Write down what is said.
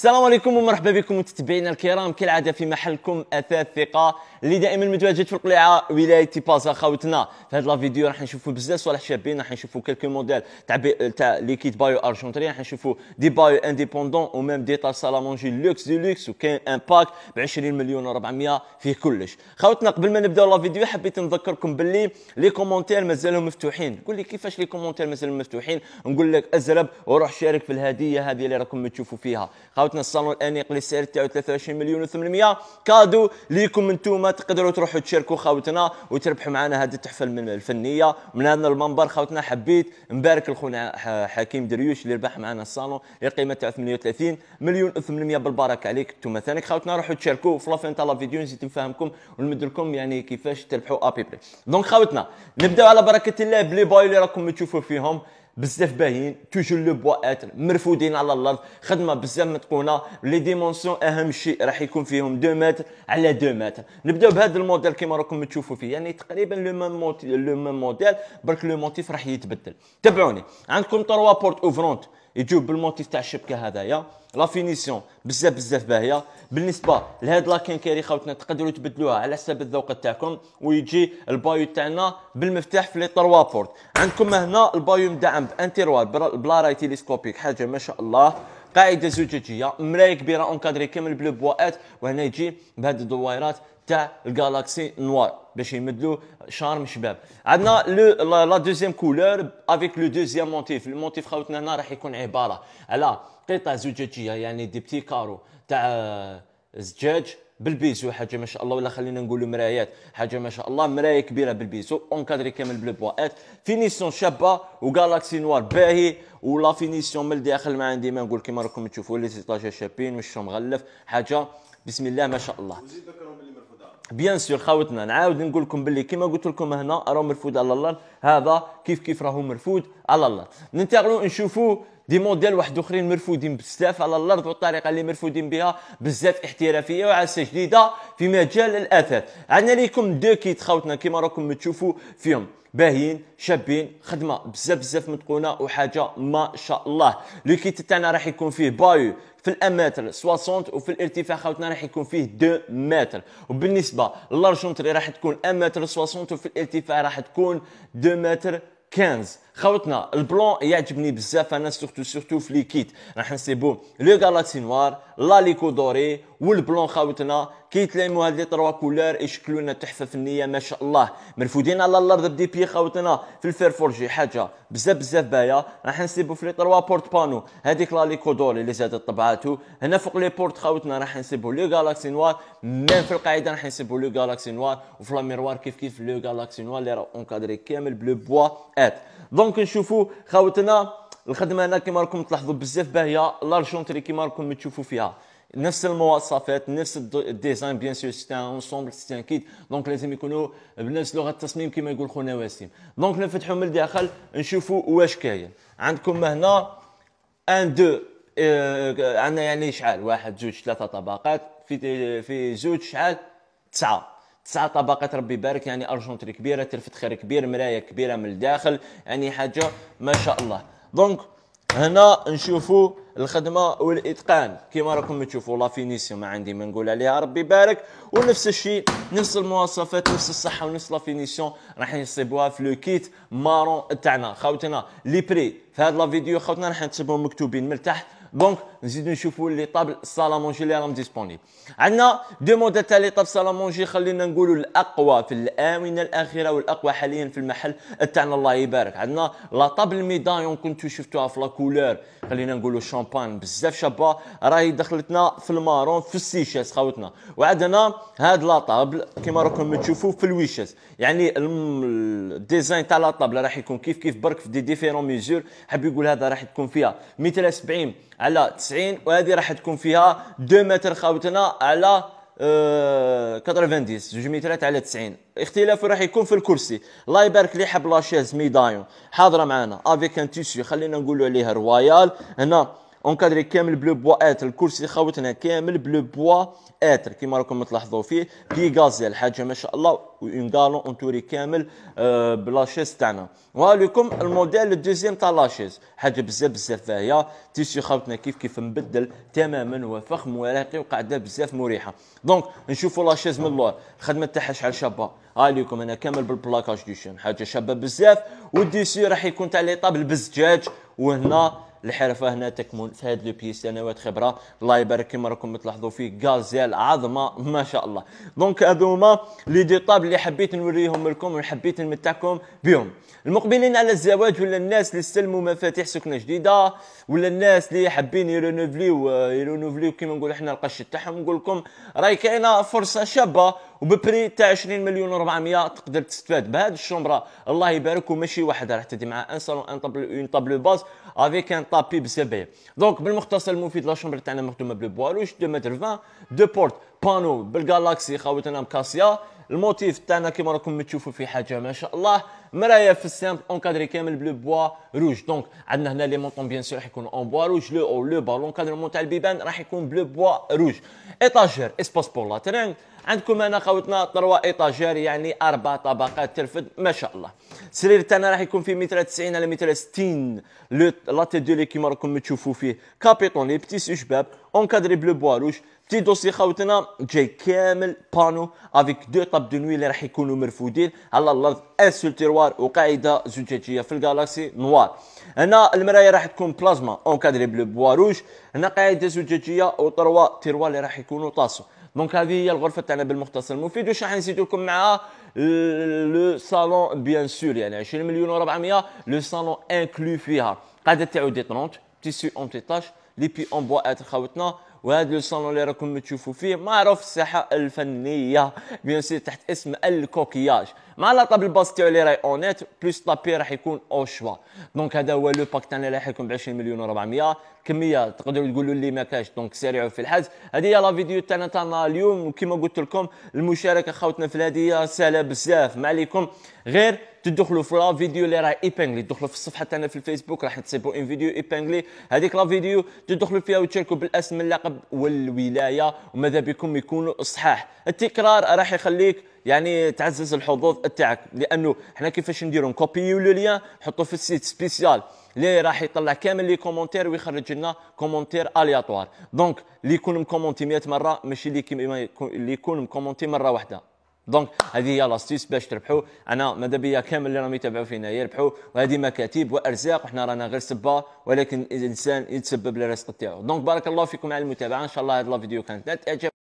السلام عليكم ومرحبا بكم متابعينا الكرام كالعاده في محلكم اثاث ثقه اللي دائما متواجد في القلعه ولايه بازا خاوتنا في هذا الفيديو راح نشوفوا بزاف صوالح شابين راح نشوفوا كلكو موديل تاع تاع ليكيد بايو ارجنتري راح نشوفوا دي بايو انديبوندون وميم دي سالا سالامونجي لوكس دي لوكس وكاين ان باك ب 20 مليون و400 فيه كلش خاوتنا قبل ما نبداو لا فيديو حبيت نذكركم باللي لي كومونتير مازالهم مفتوحين قول لي كيفاش لي كومونتير مازالهم مفتوحين نقول لك ازرب وروح شارك في الهديه هذه اللي راكم تشوفوا فيها الصالون الانيق اللي السعر تاعو 23 مليون و800 كادو ليكم انتوما تقدروا تروحوا تشاركوا خاوتنا وتربحوا معنا هذه التحفه الفنيه من هذا المنبر خاوتنا حبيت نبارك لخونا حكيم دريوش اللي ربح معنا الصالون القيمه تاع 38 مليون و800 بالبركه عليك انتوما ثاني خاوتنا روحوا تشاركوا في لافين تاع لا فيديو نزيد نفهمكم ونمد لكم يعني كيفاش تربحوا ابي بري دونك خاوتنا نبداو على بركه الله بلي باي اللي راكم تشوفوا فيهم بزاف باهين توجور لو بوا اتر مرفودين على الارض خدمه بزاف متقونه لي ديمونسيون اهم شيء راح يكون فيهم 2 متر على 2 متر نبداو بهذا الموديل كيما راكم تشوفوا فيه يعني تقريبا لو ميم موديل لو ميم موديل برك لو موتيف راح يتبدل تابعوني عندكم 3 بورت اوفرونت يجيو بالموتيف تاع الشبكه هذايا لا فينيسيون بزاف بزاف باهيه بالنسبه لهاد لا كينكيري خاوتنا تقدروا تبدلوها على حسب الذوق تاعكم ويجي البايو تاعنا بالمفتاح في لي تروا بورت عندكم هنا البايو مدعم بانتيروال بلا راي تيليسكوبيك حاجه ما شاء الله قاعده زجاجيه مرايه كبيره اونكادري كامل بلو بواقات وهنا يجي بهاد الدويرات تاع الجالاكسي نوار باش يمدلو شارم شباب عندنا لو لا دوزيام كولور افيك لو دوزيام مونتيف المونتيف خاوتنا هنا راح يكون عباره على قطع زجاجيه يعني دي بتي كارو تاع زجاج بالبيزو حاجه ما شاء الله ولا خلينا نقولوا مرايات حاجه ما شاء الله مرايه كبيره بالبيزو اونكادري كامل ات فينيسيون شابه وكالاكسي نوار باهي ولا فينيسيون من الداخل ما عندي ما نقول كيما راكم تشوفوا لي سيطاجا شابين وشو مغلف حاجه بسم الله ما شاء الله بيان سور خاوتنا نعاود نقول لكم باللي كيما قلت لكم هنا راهو مرفود على الله هذا كيف كيف راهو مرفود على الارض ننتقلوا نشوفوا دي موديل واحد اخرين مرفودين بزاف على الارض والطريقه اللي مرفودين بها بزاف احترافيه وعسه جديده في مجال الاثاث عندنا لكم دو كيت خاوتنا كما راكم تشوفوا فيهم باهيين شابين خدمه بزاف بزاف متقونه وحاجه ما شاء الله لو كيت تاعنا راح يكون فيه بايو في الاماتر 60 وفي الارتفاع خاوتنا راح يكون فيه 2 متر وبالنسبه للارجونتري راح تكون متر 60 وفي الارتفاع راح تكون 2 2 mètres 15. خوتنا البلون يعجبني بزاف انا سورتو سورتو في ليكيت راح نسيبو لو غالاكسي نوار لا ليكو دوري والبلون خوتنا كيتلائموا هاد لي تروا كولور يشكلونا لنا تحفه فنيه ما شاء الله مرفودين على الارض بدي بي خوتنا في الفير فورجي حاجه بزاف بزاف بايا راح نسيبو في لي تروا بورت بانو هذيك لا ليكو دوري اللي زادت طبعاتو هنا فوق لي بورت خوتنا راح نسيبو لو غالاكسي نوار ميم في القاعده راح نسيبو لو غالاكسي نوار وفي لا ميروار كيف كيف لو غالاكسي نوار اللي راه اونكادري كامل بلو بوا ات دونك نشوفوا خاوتنا الخدمه هنا كيما راكم تلاحظوا بزاف باهيه لارجونتري كيما راكم تشوفوا فيها نفس المواصفات نفس الديزاين بيان سور سيتي ان سيتي ان كيت دونك لازم يكونوا بنفس لغه التصميم كما يقول خونا وسيم دونك نفتحوا من الداخل نشوفوا واش كاين عندكم هنا ان دو عندنا يعني شحال واحد زوج ثلاثه طبقات في في زوج شحال تسعه تسعة طبقات ربي يبارك يعني ارجونتري كبيره تلفت خير كبير مرايه كبيره من الداخل يعني حاجه ما شاء الله دونك هنا نشوفوا الخدمه والاتقان كما راكم تشوفوا لا فينيسيون ما عندي ما نقول عليها ربي يبارك ونفس الشيء نفس المواصفات نفس الصحه ونفس لا فينيسيون راح نصيبوها في لو كيت مارون تاعنا خاوتنا لي بري في هذا لا فيديو خاوتنا راح نصيبهم مكتوبين من تحت دونك نزيدو نشوفوا لي طابل الصاله مونجي اللي راهم ديسبونيبل عندنا دو موديل تاع لي طابل صاله مونجي خلينا نقولوا الاقوى في الاونه الاخيره والاقوى حاليا في المحل تاعنا الله يبارك عندنا لا طابل ميدايون كنتو شفتوها في لا كولور خلينا نقولوا شامبان بزاف شابه راهي دخلتنا في المارون في السيشاس خاوتنا وعندنا هاد لا طابل كيما راكم تشوفوا في الويشاس يعني الديزاين تاع لا طابل راح يكون كيف كيف برك في دي ديفيرون ميزور حاب يقول هذا راح تكون فيها 270 على 90 وهذه راح تكون فيها 2 متر خاوتنا على 90 آه، زوج مترات على 90 اختلاف راح يكون في الكرسي الله يبارك لي حب لاشيز ميدايون حاضره معنا افيك ان تيسيو خلينا نقولوا عليها روايال هنا اونكادري كامل بلو بوا اتر الكرسي خاوتنا كامل بلو بوا اتر كيما راكم تلاحظوا فيه دي غازيل حاجه ما شاء الله اون غالون اونتوري كامل بلاشيز تاعنا وهالكم الموديل الدوزيام تاع لاشيز حاجه بزاف بزاف فاهيه تيسيو خاوتنا كيف كيف مبدل تماما وفخم وراقي وقاعده بزاف مريحه دونك نشوفوا لاشيز من اللور الخدمه تاعها شحال شابه هالكم انا كامل بالبلاكاج ديشان حاجه شابه بزاف والديسي راح يكون تاع ليطاب البزجاج وهنا الحرفه هنا تكمن في هذا لو بي سنوات خبره الله يبارك كما راكم تلاحظوا فيه غازيل عظمه ما شاء الله دونك هذوما هما لي ديطاب اللي حبيت نوريهم لكم وحبيت نمتعكم بهم المقبلين على الزواج ولا الناس اللي استلموا مفاتيح سكنه جديده ولا الناس اللي حابين يرونوفليو آه، يرونوفليو كيما نقولوا حنا القش تاعهم نقول لكم راهي كاينه فرصه شابه وببري تاع 20 مليون و400 تقدر تستفاد بهذه الشومبره الله يبارك وماشي واحد راح تدي مع ان سالون ان طابلو اون طابلو باز افيك ان طابي بسبعيه دونك بالمختصر المفيد لا شومبر تاعنا مخدومه بلو بوالوش 2 متر 20 دو بورت بانو بالجالاكسي خاوتنا مكاسيا الموتيف تاعنا كيما راكم تشوفوا في حاجه ما شاء الله مرايا في السامبل اونكادري كامل بلو بوا روج دونك عندنا هنا لي مونطون بيان سور راح يكونوا اون بوا روج لو او لو با لونكادرمون تاع البيبان راح يكون بلو بوا روج ايطاجير اسباس بور لاترين عندكم هنا خوتنا طروا ايطاجير يعني اربع طبقات ترفد ما شاء الله السرير تاعنا راح يكون فيه متر 90 على متر 60 لا تي دو لي كيما راكم تشوفوا فيه كابيتون لي بتي سجباب اونكادري بلو بوا روج دوسي خوتنا جاي كامل بانو افيك دو طاب دو نوي اللي راح يكونوا مرفودين على الارض ان سول تيروار وقاعده زجاجيه في الجالاكسي نوار هنا المرايه راح تكون بلازما اونكادري بلو بوا روج هنا قاعده زجاجيه وطروا تيروار اللي راح يكونوا طاسو دونك هذه هي الغرفه تاعنا بالمختصر المفيد واش راح نزيد لكم معاها لو صالون بيان سور يعني 20 مليون و400 لو صالون انكلو فيها قاعده تاعو دي 30 تيسيو اون تيطاش لي بي اون بوا اتر خاوتنا وهذا لو صالون اللي راكم تشوفوا فيه معروف الساحه الفنيه بيان سور تحت اسم الكوكياج مع لا طابل باس تاعو اللي راهي اونيت بلوس طابي راح يكون او شوا دونك هذا هو لو باك تاعنا اللي راح يكون ب 20 مليون و400 كميه تقدروا تقولوا لي ما كاش دونك سريعوا في الحجز هذه هي لا فيديو تاعنا تاعنا اليوم وكما قلت لكم المشاركه خاوتنا في الهديه سهله بزاف ما عليكم غير تدخلوا في لا فيديو اللي راه ايبانغلي تدخلوا في الصفحه تاعنا في الفيسبوك راح تصيبوا ان فيديو ايبانغلي هذيك لا فيديو تدخلوا فيها وتشاركوا بالاسم اللقب والولايه وماذا بكم يكونوا صحاح التكرار راح يخليك يعني تعزز الحظوظ تاعك لانه حنا كيفاش نديروا نكوبيو لو ليان نحطوا في السيت سبيسيال اللي راح يطلع كامل لي كومونتير ويخرج لنا كومونتير الياتوار دونك اللي يكون مكومونتي 100 مره ماشي اللي يكون مكومونتي مره واحده دونك هذه هي لاستيس باش تربحوا انا ماذا بيا كامل اللي راهم يتابعوا فينا يربحوا وهذه مكاتب وارزاق وحنا رانا غير سبه ولكن الانسان يتسبب للرزق تاعو دونك بارك الله فيكم على المتابعه ان شاء الله هذا الفيديو كانت نتعجب